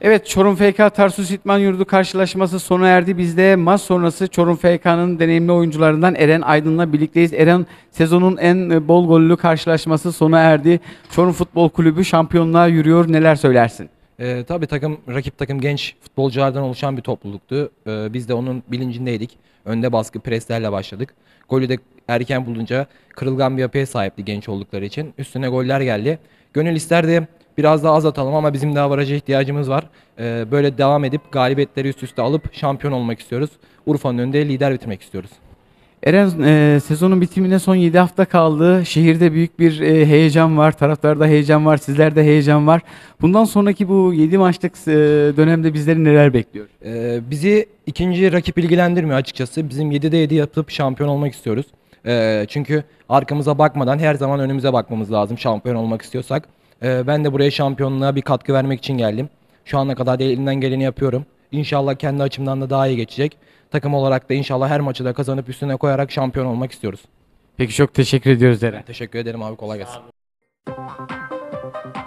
Evet Çorum FK Tarsus İtman Yurdu karşılaşması sona erdi. Bizde de maç sonrası Çorum FK'nın deneyimli oyuncularından Eren Aydın'la birlikteyiz. Eren sezonun en e, bol gollü karşılaşması sona erdi. Çorum Futbol Kulübü şampiyonluğa yürüyor. Neler söylersin? E, tabii takım, rakip takım genç futbolculardan oluşan bir topluluktu. E, biz de onun bilincindeydik. Önde baskı, preslerle başladık. Golü de erken bulunca kırılgan bir yapıya sahipti genç oldukları için. Üstüne goller geldi. Gönül isterdi biraz daha az atalım ama bizim daha avaraja ihtiyacımız var. E, böyle devam edip galibiyetleri üst üste alıp şampiyon olmak istiyoruz. Urfa'nın önünde lider bitirmek istiyoruz. Eren e, sezonun bitimine son 7 hafta kaldı. Şehirde büyük bir e, heyecan var. Taraftarda heyecan var. Sizlerde heyecan var. Bundan sonraki bu 7 maçlık e, dönemde bizleri neler bekliyor? E, bizi ikinci rakip ilgilendirmiyor açıkçası. Bizim 7'de 7 yapıp şampiyon olmak istiyoruz. E, çünkü arkamıza bakmadan her zaman önümüze bakmamız lazım şampiyon olmak istiyorsak. Ee, ben de buraya şampiyonluğa bir katkı vermek için geldim. Şu ana kadar elimden geleni yapıyorum. İnşallah kendi açımdan da daha iyi geçecek. Takım olarak da inşallah her maçı da kazanıp üstüne koyarak şampiyon olmak istiyoruz. Peki çok teşekkür ediyoruz Eren. Teşekkür ederim abi kolay gelsin. Sağ